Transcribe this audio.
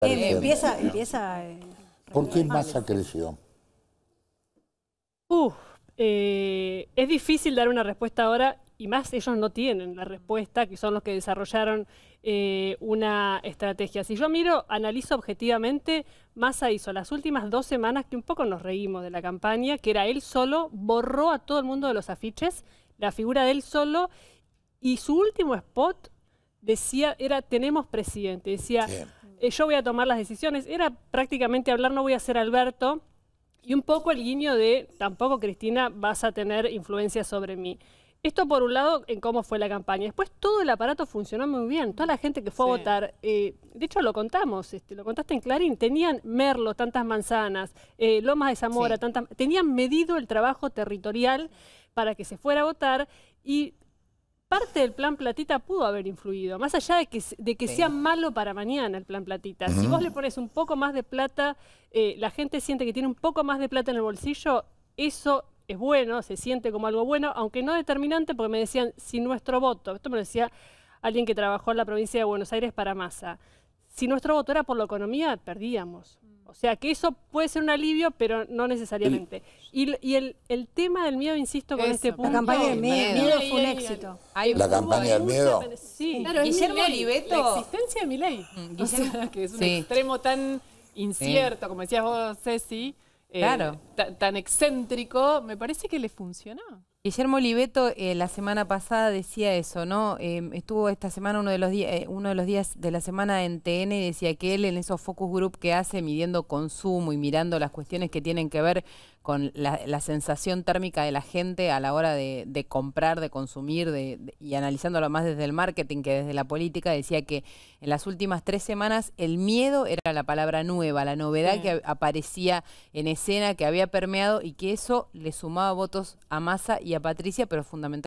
Em, empieza, empieza. ¿Por eh, qué más ha crecido? Eh, es difícil dar una respuesta ahora y más ellos no tienen la respuesta, que son los que desarrollaron eh, una estrategia. Si yo miro, analizo objetivamente, Massa hizo las últimas dos semanas que un poco nos reímos de la campaña, que era él solo, borró a todo el mundo de los afiches, la figura de él solo, y su último spot decía, era tenemos presidente, decía... Eh, yo voy a tomar las decisiones. Era prácticamente hablar, no voy a ser Alberto. Y un poco el guiño de, tampoco Cristina, vas a tener influencia sobre mí. Esto por un lado en cómo fue la campaña. Después todo el aparato funcionó muy bien. Toda la gente que fue a votar, eh, de hecho lo contamos, este, lo contaste en Clarín, tenían Merlo tantas manzanas, eh, Lomas de Zamora tantas... Tenían medido el trabajo territorial para que se fuera a votar y parte del plan platita pudo haber influido, más allá de que, de que sea malo para mañana el plan platita. Si vos le pones un poco más de plata, eh, la gente siente que tiene un poco más de plata en el bolsillo, eso es bueno, se siente como algo bueno, aunque no determinante, porque me decían, si nuestro voto, esto me lo decía alguien que trabajó en la provincia de Buenos Aires para masa, si nuestro voto era por la economía, perdíamos. O sea que eso puede ser un alivio, pero no necesariamente. Y, y el, tema del miedo, insisto, con este punto. La campaña del miedo, fue un éxito. la campaña del miedo. sí. Claro, Guillermo Oliveto. La existencia de mi ley. Mm, o sea, que es un extremo tan incierto, como decías vos, Ceci. Eh, claro. tan excéntrico, me parece que le funcionó. Guillermo Oliveto eh, la semana pasada decía eso, ¿no? Em, estuvo esta semana uno de los días, eh, uno de los días de la semana en TN y decía que él en esos focus group que hace midiendo consumo y mirando las cuestiones que tienen que ver con la, la, sensación térmica de la gente a la hora de, comprar, de consumir, de, y analizándolo más desde el marketing que desde la política, decía que en las últimas tres semanas el miedo era la palabra nueva, la novedad que aparecía en escena, que había permeado y que eso le sumaba votos a Massa y a Patricia, pero fundamentalmente